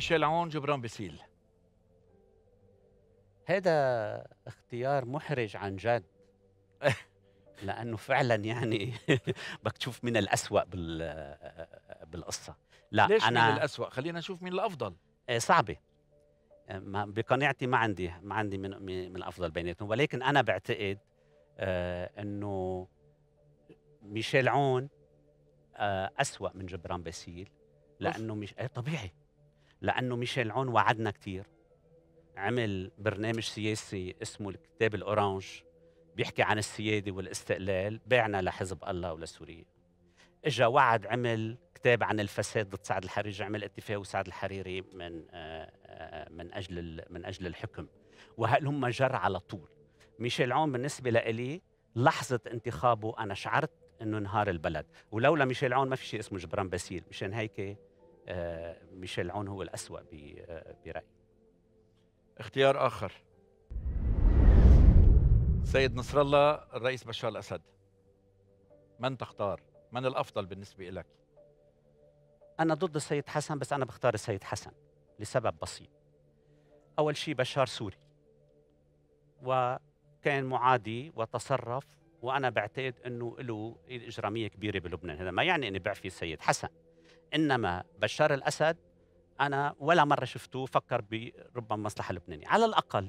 ميشيل عون جبران بسيل هذا اختيار محرج عن جد لانه فعلا يعني بدك تشوف من الاسوا بال بالقصه لا ليش انا من الاسوا خلينا نشوف مين الافضل آه، صعبه آه، بقناعتي ما عندي ما عندي من من الافضل بيناتهم ولكن انا بعتقد آه، انه ميشيل عون اسوا من جبران باسيل لانه مش طبيعي لانه ميشيل عون وعدنا كثير عمل برنامج سياسي اسمه الكتاب الاورانج بيحكي عن السياده والاستقلال بعنا لحزب الله ولسوريا اجا وعد عمل كتاب عن الفساد ضد سعد الحريري عمل اتفاق وسعد الحريري من آه، آه، من اجل من اجل الحكم هم جر على طول ميشيل عون بالنسبه لإلي لحظه انتخابه انا شعرت انه انهار البلد ولولا ميشيل عون ما في شيء اسمه جبران باسيل مشان هيك آه، ميشيل عون هو الأسوأ آه، برأيي اختيار آخر سيد نصر الله الرئيس بشار الأسد من تختار؟ من الأفضل بالنسبة لك؟ أنا ضد السيد حسن بس أنا بختار السيد حسن لسبب بسيط أول شيء بشار سوري وكان معادي وتصرف وأنا بعتقد أنه له إجرامية كبيرة بلبنان هذا ما يعني أني بعفي السيد حسن انما بشار الاسد انا ولا مره شفتوه فكر بربما المصلحه اللبنانيه على الاقل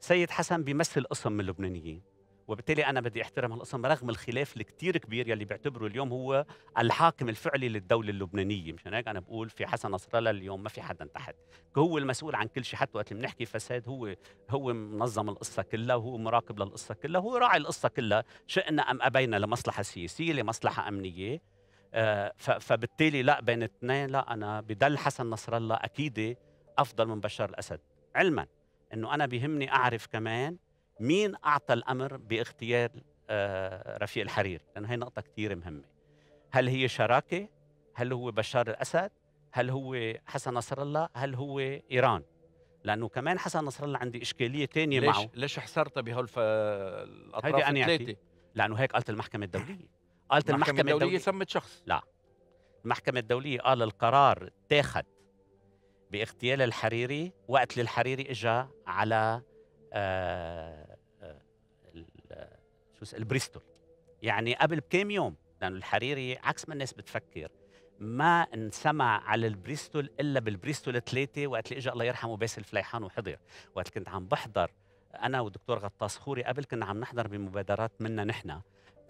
سيد حسن بيمثل قسم من اللبنانيين وبالتالي انا بدي احترم هالقسم رغم الخلاف الكتير كبير يلي بيعتبره اليوم هو الحاكم الفعلي للدوله اللبنانيه مشان هيك انا بقول في حسن نصر الله اليوم ما في حدا تحت هو المسؤول عن كل شيء حتى وقت اللي بنحكي فساد هو هو منظم القصه كلها وهو مراقب للقصه كلها هو راعي القصه كلها شئنا ام ابينا لمصلحه سياسيه لمصلحه امنيه آه، فبالتالي لا بين اثنين لا انا بدل حسن نصر الله اكيد افضل من بشار الاسد علما انه انا بيهمني اعرف كمان مين اعطى الامر باغتيال آه، رفيق الحريري لانه هي نقطه كثير مهمه هل هي شراكه هل هو بشار الاسد هل هو حسن نصر الله هل هو ايران لانه كمان حسن نصر الله عندي اشكاليه ثانيه معه ليش ليش حصرتها بهول الاطراف الثلاثه لانه هيك قالت المحكمه الدوليه قالت المحكمة, الدولية, الدولية سمت شخص لا المحكمة الدولية قال القرار اتاخد باغتيال الحريري وقت الحريري اجى على آه آه, آه، البريستول يعني قبل بكم يوم لانه الحريري عكس ما الناس بتفكر ما انسمع على البريستول الا بالبريستول ثلاثه وقت اللي اجى الله يرحمه باسل فليحان وحضر وقت كنت عم بحضر انا والدكتور غطاس خوري قبل كنا عم نحضر بمبادرات منا نحن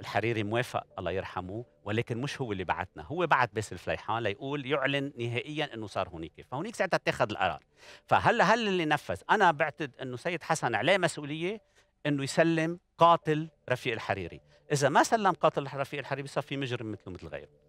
الحريري موافق الله يرحمه ولكن مش هو اللي بعتنا هو بعت باسل فليحان ليقول يعلن نهائيا انه صار هنيك فهنيك ساعتها اتخذ القرار فهلا هل اللي نفذ انا بعتد انه سيد حسن عليه مسؤوليه انه يسلم قاتل رفيق الحريري اذا ما سلم قاتل رفيق الحريري صار في مجرم مثله مثل غيره